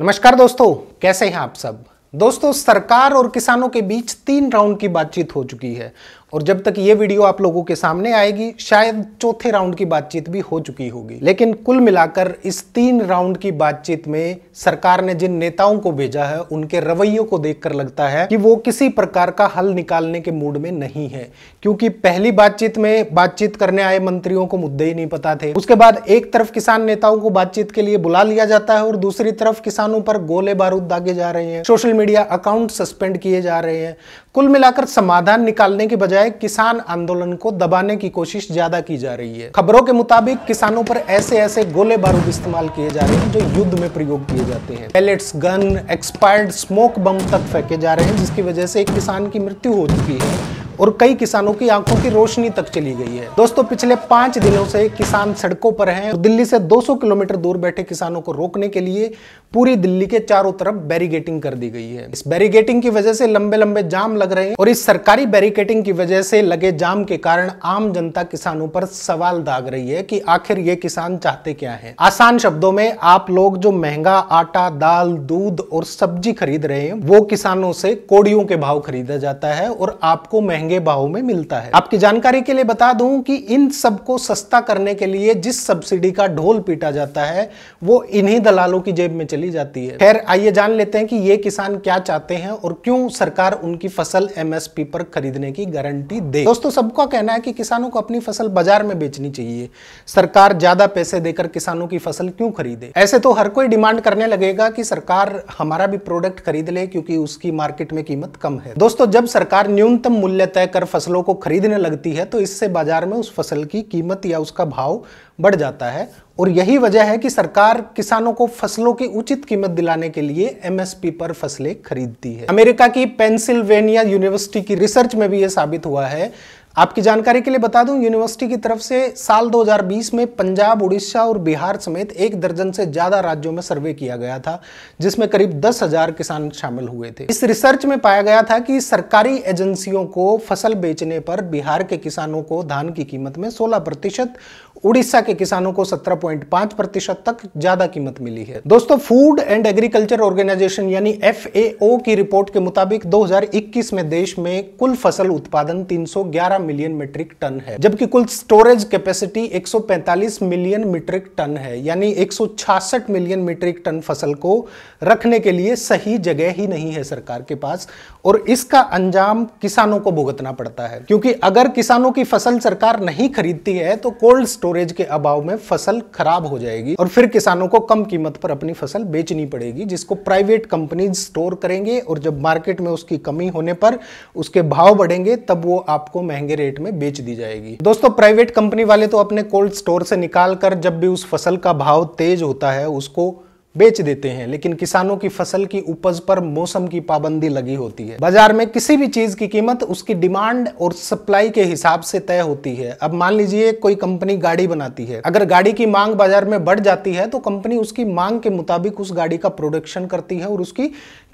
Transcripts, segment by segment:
नमस्कार दोस्तों कैसे हैं आप सब दोस्तों सरकार और किसानों के बीच तीन राउंड की बातचीत हो चुकी है और जब तक ये वीडियो आप लोगों के सामने आएगी शायद चौथे राउंड की बातचीत भी हो चुकी होगी लेकिन कुल मिलाकर इस तीन राउंड की बातचीत में सरकार ने जिन नेताओं को भेजा है उनके रवैयों को देखकर लगता है कि वो किसी प्रकार का हल निकालने के मूड में नहीं है क्योंकि पहली बातचीत में बातचीत करने आए मंत्रियों को मुद्दे ही नहीं पता थे उसके बाद एक तरफ किसान नेताओं को बातचीत के लिए बुला लिया जाता है और दूसरी तरफ किसानों पर गोले बारूद दागे जा रहे हैं सोशल मीडिया अकाउंट सस्पेंड किए जा रहे हैं कुल मिलाकर समाधान निकालने के बजाय किसान आंदोलन को दबाने की कोशिश ज्यादा की जा रही है खबरों के मुताबिक किसानों पर ऐसे ऐसे गोले बारूद इस्तेमाल किए जा रहे हैं जो युद्ध में प्रयोग किए जाते हैं pellets gun expired smoke bomb तक फेंके जा रहे हैं जिसकी वजह से एक किसान की मृत्यु हो चुकी है और कई किसानों की आंखों की रोशनी तक चली गई है दोस्तों पिछले पांच दिनों से किसान सड़कों पर हैं तो दिल्ली से 200 किलोमीटर दूर बैठे किसानों को रोकने के लिए पूरी दिल्ली के चारों तरफ बैरिगेटिंग कर दी गई है इस बैरिगेटिंग की वजह से लंबे लंबे जाम लग रहे हैं और इस सरकारी बैरिकेटिंग की वजह से लगे जाम के कारण आम जनता किसानों पर सवाल दाग रही है कि आखिर ये किसान चाहते क्या है आसान शब्दों में आप लोग जो महंगा आटा दाल दूध और सब्जी खरीद रहे हैं वो किसानों से कोड़ियों के भाव खरीदा जाता है और आपको महंगा महंगे भाव में मिलता है आपकी जानकारी के लिए बता दूं कि इन सबको सस्ता करने के लिए जिस सब्सिडी का ढोल पीटा जाता है वो इन्हीं दलालों की जेब में चली जाती है खैर आइए जान लेते हैं कि ये किसान क्या चाहते हैं और क्यों सरकार उनकी फसल एम पर खरीदने की गारंटी दे दोस्तों सबका कहना है कि किसानों को अपनी फसल बाजार में बेचनी चाहिए सरकार ज्यादा पैसे देकर किसानों की फसल क्यों खरीदे ऐसे तो हर कोई डिमांड करने लगेगा कि सरकार हमारा भी प्रोडक्ट खरीद ले क्योंकि उसकी मार्केट में कीमत कम है दोस्तों जब सरकार न्यूनतम मूल्य तय कर फसलों को खरीदने लगती है तो इससे बाजार में उस फसल की कीमत या उसका भाव बढ़ जाता है और यही वजह है कि सरकार किसानों को फसलों की उचित कीमत दिलाने के लिए एमएसपी पर फसलें खरीदती है अमेरिका की पेंसिल्वेनिया यूनिवर्सिटी की रिसर्च में भी यह साबित हुआ है आपकी जानकारी के लिए बता दूं यूनिवर्सिटी की तरफ से साल 2020 में पंजाब उड़ीसा और बिहार समेत एक दर्जन से ज़्यादा राज्यों में सर्वे किया गया था जिसमें करीब दस हजार किसान शामिल हुए थे इस रिसर्च में पाया गया था कि सरकारी एजेंसियों को फसल बेचने पर बिहार के किसानों को धान की कीमत में सोलह प्रतिशत उड़ीसा के किसानों को सत्रह प्रतिशत तक ज्यादा कीमत मिली है दोस्तों फूड एंड एग्रीकल्चर ऑर्गेनाइजेशन यानी एफ की रिपोर्ट के मुताबिक दो में देश में कुल फसल उत्पादन तीन मिलियन मीट्रिक टन है जबकि कुल storage capacity 145 million metric ton है यानी 166 मिलियन मीट्रिक टन फसल को रखने के लिए सही जगह ही नहीं है सरकार के पास और इसका अंजाम किसानों को भुगतना पड़ता है क्योंकि अगर किसानों की फसल सरकार नहीं खरीदती है तो कोल्ड स्टोरेज के अभाव में फसल खराब हो जाएगी और फिर किसानों को कम कीमत पर अपनी फसल बेचनी पड़ेगी जिसको प्राइवेट कंपनीज स्टोर करेंगे और जब मार्केट में उसकी कमी होने पर उसके भाव बढ़ेंगे तब वो आपको महंगे महंगे रेट में बेच दी जाएगी दोस्तों प्राइवेट कंपनी वाले तो अपने कोल्ड स्टोर से निकाल कर जब भी उस फसल का भाव तेज होता है उसको बेच देते हैं लेकिन किसानों की फसल की उपज पर मौसम की पाबंदी लगी होती है बाजार में किसी भी चीज की कीमत उसकी डिमांड और सप्लाई के हिसाब से तय होती है अब मान लीजिए कोई कंपनी गाड़ी बनाती है अगर गाड़ी की मांग बाजार में बढ़ जाती है तो कंपनी उसकी मांग के मुताबिक उस गाड़ी का प्रोडक्शन करती है और उसकी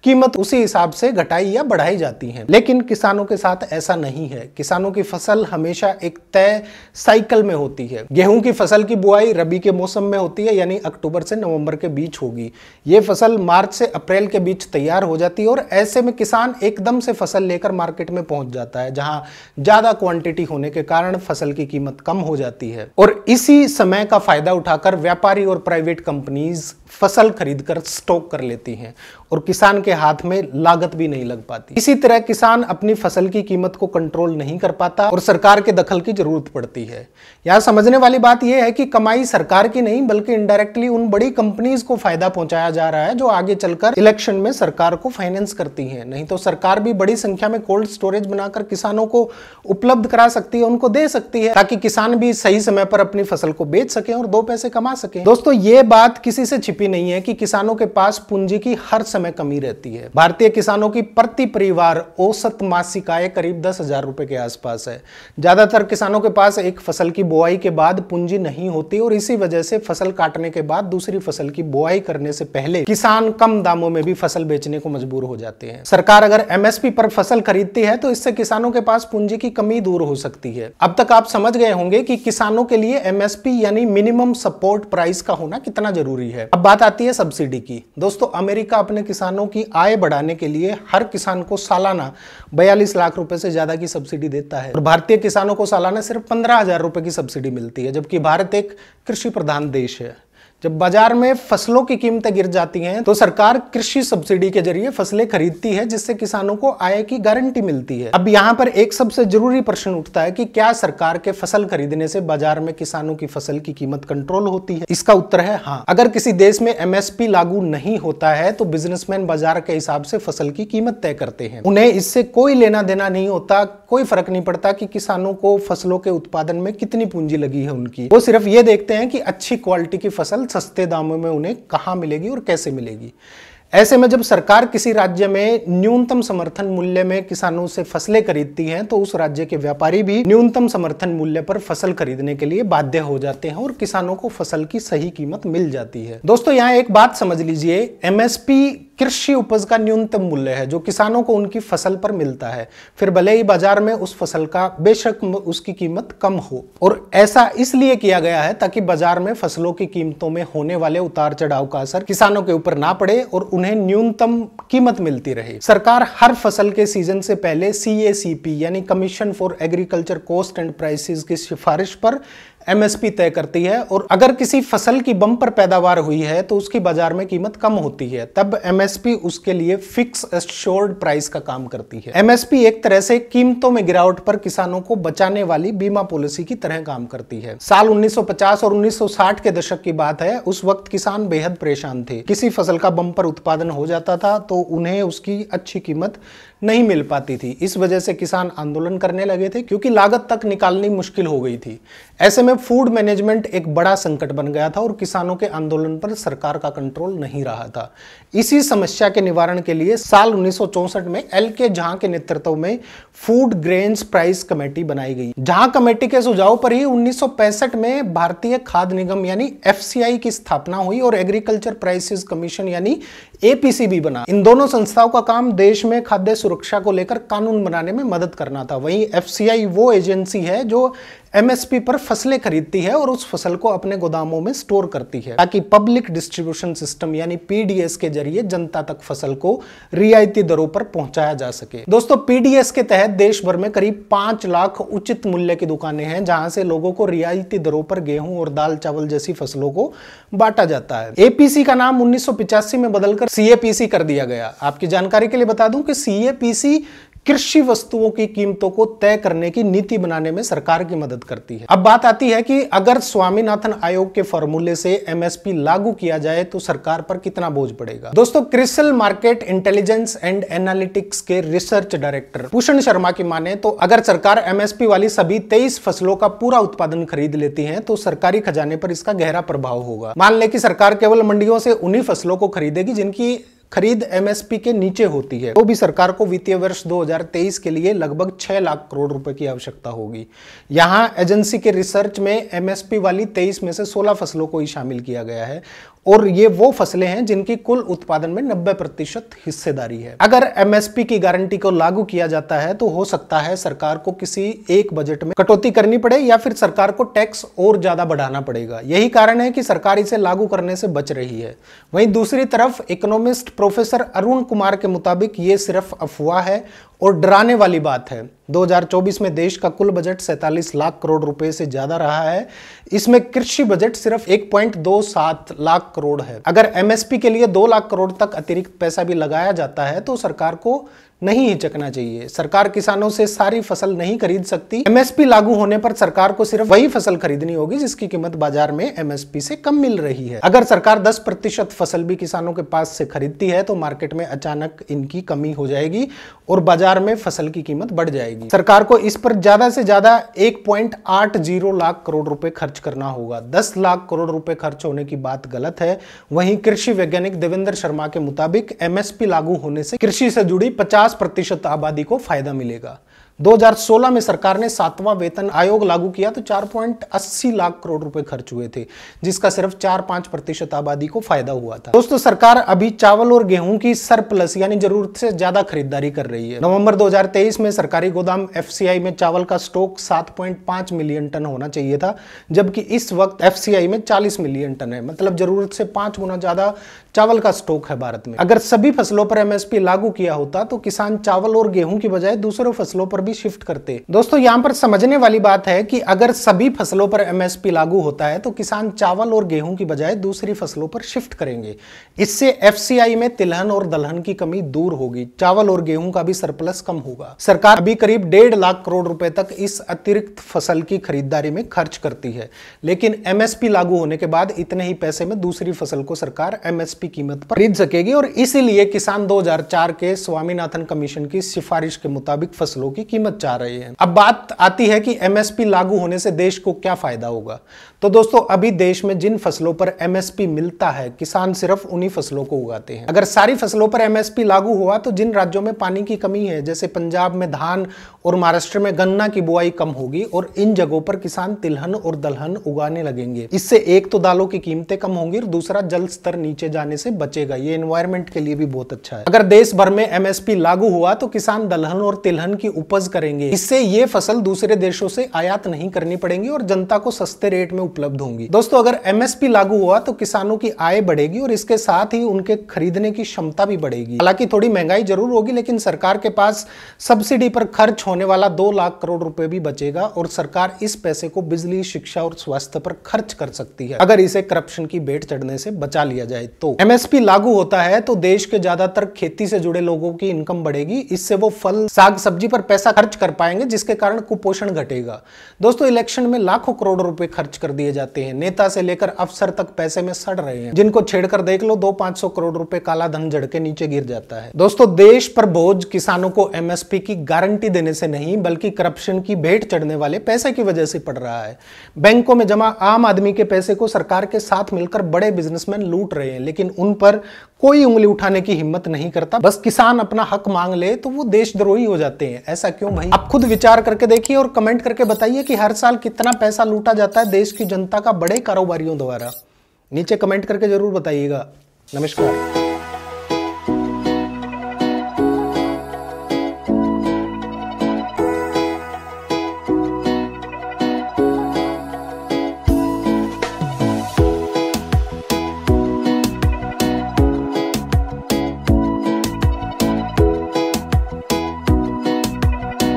कीमत उसी हिसाब से घटाई या बढ़ाई जाती है लेकिन किसानों के साथ ऐसा नहीं है किसानों की फसल हमेशा एक तय साइकिल में होती है गेहूं की फसल की बुआई रबी के मौसम में होती है यानी अक्टूबर से नवंबर के बीच होगी ये फसल मार्च से अप्रैल के बीच तैयार हो जाती है और ऐसे में किसान एकदम से फसल लेकर मार्केट में पहुंच जाता है जहां ज्यादा क्वांटिटी होने के कारण फसल की कीमत कम हो जाती है और इसी समय का फायदा उठाकर व्यापारी और प्राइवेट कंपनीज फसल खरीदकर स्टॉक कर लेती हैं और किसान के के हाथ में लागत भी नहीं लग पाती इसी तरह किसान अपनी फसल की कीमत को कंट्रोल नहीं कर पाता और सरकार के दखल की जरूरत पड़ती है यहाँ समझने वाली बात यह है कि कमाई सरकार की नहीं बल्कि इनडायरेक्टली उन बड़ी कंपनीज को फायदा पहुंचाया जा रहा है जो आगे चलकर इलेक्शन में सरकार को फाइनेंस करती है नहीं तो सरकार भी बड़ी संख्या में कोल्ड स्टोरेज बनाकर किसानों को उपलब्ध करा सकती है उनको दे सकती है ताकि किसान भी सही समय पर अपनी फसल को बेच सके और दो पैसे कमा सके दोस्तों ये बात किसी से छिपी नहीं है कि किसानों के पास पूंजी की हर समय कमी रहती देती है भारतीय किसानों की प्रति परिवार औसत मासिक आय करीब दस हजार रुपए के आसपास है ज़्यादातर किसानों के पास एक फसल की बुआई के बाद पूंजी नहीं होती और इसी वजह से फसल काटने के बाद दूसरी फसल की बुआई करने से पहले किसान कम दामों में भी फसल बेचने को मजबूर हो जाते हैं सरकार अगर एमएसपी पर फसल खरीदती है तो इससे किसानों के पास पूंजी की कमी दूर हो सकती है अब तक आप समझ गए होंगे कि किसानों के लिए एमएसपी यानी मिनिमम सपोर्ट प्राइस का होना कितना जरूरी है अब बात आती है सब्सिडी की दोस्तों अमेरिका अपने किसानों की आय बढ़ाने के लिए हर किसान को सालाना बयालीस लाख रुपए से ज़्यादा की सब्सिडी देता है और भारतीय किसानों को सालाना सिर्फ पंद्रह हज़ार रुपए की सब्सिडी मिलती है जबकि भारत एक कृषि प्रधान देश है जब बाजार में फसलों की कीमतें गिर जाती हैं तो सरकार कृषि सब्सिडी के जरिए फसलें खरीदती है जिससे किसानों को आय की गारंटी मिलती है अब यहाँ पर एक सबसे जरूरी प्रश्न उठता है कि क्या सरकार के फसल खरीदने से बाजार में किसानों की फसल की कीमत कंट्रोल होती है इसका उत्तर है हाँ अगर किसी देश में एम लागू नहीं होता है तो बिजनेसमैन बाजार के हिसाब से फसल की कीमत तय करते हैं उन्हें इससे कोई लेना देना नहीं होता कोई फर्क नहीं पड़ता कि किसानों को फसलों के उत्पादन में कितनी पूंजी लगी है उनकी वो सिर्फ ये देखते हैं कि अच्छी क्वालिटी की फसल सस्ते दामों में उन्हें कहाँ मिलेगी और कैसे मिलेगी ऐसे में जब सरकार किसी राज्य में न्यूनतम समर्थन मूल्य में किसानों से फसलें खरीदती हैं तो उस राज्य के व्यापारी भी न्यूनतम समर्थन मूल्य पर फसल खरीदने के लिए बाध्य हो जाते हैं और किसानों को फसल की सही कीमत मिल जाती है दोस्तों यहाँ एक बात समझ लीजिए एमएसपी कृषि उपज का न्यूनतम मूल्य है जो किसानों को उनकी फसल पर मिलता है फिर भले ही बाजार में उस फसल का बेशक उसकी कीमत कम हो और ऐसा इसलिए किया गया है ताकि बाजार में फसलों की कीमतों में होने वाले उतार चढ़ाव का असर किसानों के ऊपर ना पड़े और उन्हें न्यूनतम कीमत मिलती रहे सरकार हर फसल के सीजन से पहले सी यानी commission for agriculture cost and prices की सिफारिश पर एमएसपी तय करती है और अगर किसी फसल की बम्पर पैदावार हुई है तो उसकी बाजार में कीमत कम होती है तब एमएसपी उसके लिए फिक्स एश्योर्ड प्राइस का काम करती है एमएसपी एक तरह से कीमतों में गिरावट पर किसानों को बचाने वाली बीमा पॉलिसी की तरह काम करती है साल 1950 और 1960 के दशक की बात है उस वक्त किसान बेहद परेशान थे किसी फसल का बम्पर उत्पादन हो जाता था तो उन्हें उसकी अच्छी कीमत नहीं मिल पाती थी इस वजह से किसान आंदोलन करने लगे थे क्योंकि लागत तक निकालनी मुश्किल हो गई थी ऐसे में फूड मैनेजमेंट एक बड़ा संकट बन गया था और किसानों के आंदोलन पर सरकार का कंट्रोल नहीं रहा था इसी समस्या के निवारण के लिए साल उन्नीस में एल के झा के नेतृत्व में फूड ग्रेन्स प्राइस कमेटी बनाई गई जहां कमेटी के सुझाव पर ही उन्नीस में भारतीय खाद्य निगम यानी एफ की स्थापना हुई और एग्रीकल्चर प्राइसिस कमीशन यानी एपीसी भी बना इन दोनों संस्थाओं का काम देश में खाद्य सुरक्षा को लेकर कानून बनाने में मदद करना था वहीं एफ वो एजेंसी है जो एमएसपी पर फसलें खरीदती है और उस फसल को अपने गोदामों में स्टोर करती है ताकि पब्लिक डिस्ट्रीब्यूशन सिस्टम यानी पीडीएस के जरिए जनता तक फसल को रियायती दरों पर पहुंचाया जा सके दोस्तों पीडीएस के तहत देश भर में करीब पांच लाख उचित मूल्य की दुकानें हैं जहां से लोगों को रियायती दरों पर गेहूं और दाल चावल जैसी फसलों को बांटा जाता है एपीसी का नाम उन्नीस में बदलकर सीएपीसी कर दिया गया आपकी जानकारी के लिए बता दूं कि सीएपीसी कृषि वस्तुओं की कीमतों को तय करने की नीति बनाने में सरकार की मदद करती है अब बात आती है कि अगर स्वामीनाथन आयोग के फॉर्मूले से एमएसपी लागू किया जाए तो सरकार पर कितना बोझ पड़ेगा दोस्तों CRISIL market intelligence and analytics के रिसर्च डायरेक्टर भूषण शर्मा की माने तो अगर सरकार एमएसपी वाली सभी तेईस फसलों का पूरा उत्पादन खरीद लेती है तो सरकारी खजाने पर इसका गहरा प्रभाव होगा मान ले की सरकार केवल मंडियों से उन्हीं फसलों को खरीदेगी जिनकी खरीद एमएसपी के नीचे होती है तो भी सरकार को वित्तीय वर्ष 2023 के लिए लगभग 6 लाख करोड़ रुपए की आवश्यकता होगी यहां एजेंसी के रिसर्च में एमएसपी वाली 23 में से 16 फसलों को ही शामिल किया गया है और ये वो फसलें हैं जिनकी कुल उत्पादन में 90 प्रतिशत हिस्सेदारी है अगर एमएसपी की गारंटी को लागू किया जाता है तो हो सकता है सरकार को किसी एक बजट में कटौती करनी पड़े या फिर सरकार को टैक्स और ज्यादा बढ़ाना पड़ेगा यही कारण है कि सरकार इसे लागू करने से बच रही है वहीं दूसरी तरफ इकोनॉमिस्ट प्रोफेसर अरुण कुमार के मुताबिक ये सिर्फ अफवाह है और डराने वाली बात है 2024 में देश का कुल बजट सैतालीस लाख करोड़ रुपए से ज्यादा रहा है इसमें कृषि बजट सिर्फ 1.27 लाख करोड़ है अगर एमएसपी के लिए 2 लाख करोड़ तक अतिरिक्त पैसा भी लगाया जाता है तो सरकार को नहीं हिचकना चाहिए सरकार किसानों से सारी फसल नहीं खरीद सकती एमएसपी लागू होने पर सरकार को सिर्फ वही फसल खरीदनी होगी जिसकी कीमत बाजार में एमएसपी से कम मिल रही है अगर सरकार 10 प्रतिशत फसल भी किसानों के पास से खरीदती है तो मार्केट में अचानक इनकी कमी हो जाएगी और बाजार में फसल की कीमत बढ़ जाएगी सरकार को इस पर ज्यादा से ज्यादा एक लाख करोड़ रुपए खर्च करना होगा दस लाख करोड़ रुपए खर्च होने की बात गलत है वहीं कृषि वैज्ञानिक देवेंद्र शर्मा के मुताबिक एमएसपी लागू होने से कृषि से जुड़ी पचास 50 प्रतिशत आबादी को फायदा मिलेगा 2016 में सरकार ने सातवां वेतन आयोग लागू किया तो 4.80 लाख करोड़ रुपए खर्च हुए थे जिसका सिर्फ चार पांच प्रतिशत आबादी को फायदा हुआ था दोस्तों सरकार अभी चावल और गेहूं की सरप्लस यानी जरूरत से ज्यादा खरीदारी कर रही है नवंबर 2023 में सरकारी गोदाम एफ में चावल का स्टॉक 7.5 मिलियन टन होना चाहिए था जबकि इस वक्त एफ में चालीस मिलियन टन है मतलब जरूरत से पांच गुना ज्यादा चावल का स्टॉक है भारत में अगर सभी फसलों पर एमएसपी लागू किया होता तो किसान चावल और गेहूं की बजाय दूसरों फसलों पर भी शिफ्ट करते दोस्तों यहाँ पर समझने वाली बात है कि अगर सभी फसलों पर एमएसपी लागू होता है तो किसान चावल और गेहूं की बजाय दूसरी फसलों पर शिफ्ट करेंगे इससे एफ में तिलहन और दलहन की कमी दूर होगी चावल और गेहूं का भी सरप्लस कम होगा सरकार अभी करीब डेढ़ लाख करोड़ रुपए तक इस अतिरिक्त फसल की खरीदारी में खर्च करती है लेकिन एमएसपी लागू होने के बाद इतने ही पैसे में दूसरी फसल को सरकार एमएसपी एमएसपी कीमत पर खरीद सकेगी और इसीलिए किसान 2004 के स्वामीनाथन कमीशन की सिफारिश के मुताबिक फसलों की कीमत चाह रहे हैं अब बात आती है कि एमएसपी लागू होने से देश को क्या फायदा होगा तो दोस्तों अभी देश में जिन फसलों पर एमएसपी मिलता है किसान सिर्फ उन्हीं फसलों को उगाते हैं अगर सारी फसलों पर एमएसपी लागू हुआ तो जिन राज्यों में पानी की कमी है जैसे पंजाब में धान और महाराष्ट्र में गन्ना की बुआई कम होगी और इन जगहों पर किसान तिलहन और दलहन उगाने लगेंगे इससे एक तो दालों की कीमतें कम होंगी और दूसरा जल स्तर नीचे जाने जाने से बचेगा ये एनवायरमेंट के लिए भी बहुत अच्छा है अगर देश भर में एमएसपी लागू हुआ तो किसान दलहन और तिलहन की उपज करेंगे इससे ये फसल दूसरे देशों से आयात नहीं करनी पड़ेगी और जनता को सस्ते रेट में उपलब्ध होंगी दोस्तों अगर एमएसपी लागू हुआ तो किसानों की आय बढ़ेगी और इसके साथ ही उनके खरीदने की क्षमता भी बढ़ेगी हालांकि थोड़ी महंगाई जरूर होगी लेकिन सरकार के पास सब्सिडी पर खर्च होने वाला दो लाख करोड़ रुपए भी बचेगा और सरकार इस पैसे को बिजली शिक्षा और स्वास्थ्य पर खर्च कर सकती है अगर इसे करप्शन की बेट चढ़ने से बचा लिया जाए तो एमएसपी लागू होता है तो देश के ज्यादातर खेती से जुड़े लोगों की इनकम बढ़ेगी इससे वो फल साग सब्जी पर पैसा खर्च कर पाएंगे जिसके कारण कुपोषण घटेगा दोस्तों इलेक्शन में लाखों करोड़ रुपए खर्च कर दिए जाते हैं नेता से लेकर अफसर तक पैसे में सड़ रहे हैं जिनको छेड़कर देख लो दो पांच सौ करोड़ रुपए काला धन जड़ के नीचे गिर जाता है दोस्तों देश पर बोझ किसानों को एमएसपी की गारंटी देने से नहीं बल्कि करप्शन की भेंट चढ़ने वाले पैसे की वजह से पड़ रहा है बैंकों में जमा आम आदमी के पैसे को सरकार के साथ मिलकर बड़े बिजनेसमैन लूट रहे हैं लेकिन उन पर कोई उंगली उठाने की हिम्मत नहीं करता बस किसान अपना हक मांग ले तो वो देशद्रोही हो जाते हैं ऐसा क्यों भाई आप खुद विचार करके देखिए और कमेंट करके बताइए कि हर साल कितना पैसा लूटा जाता है देश की जनता का बड़े कारोबारियों द्वारा नीचे कमेंट करके जरूर बताइएगा नमस्कार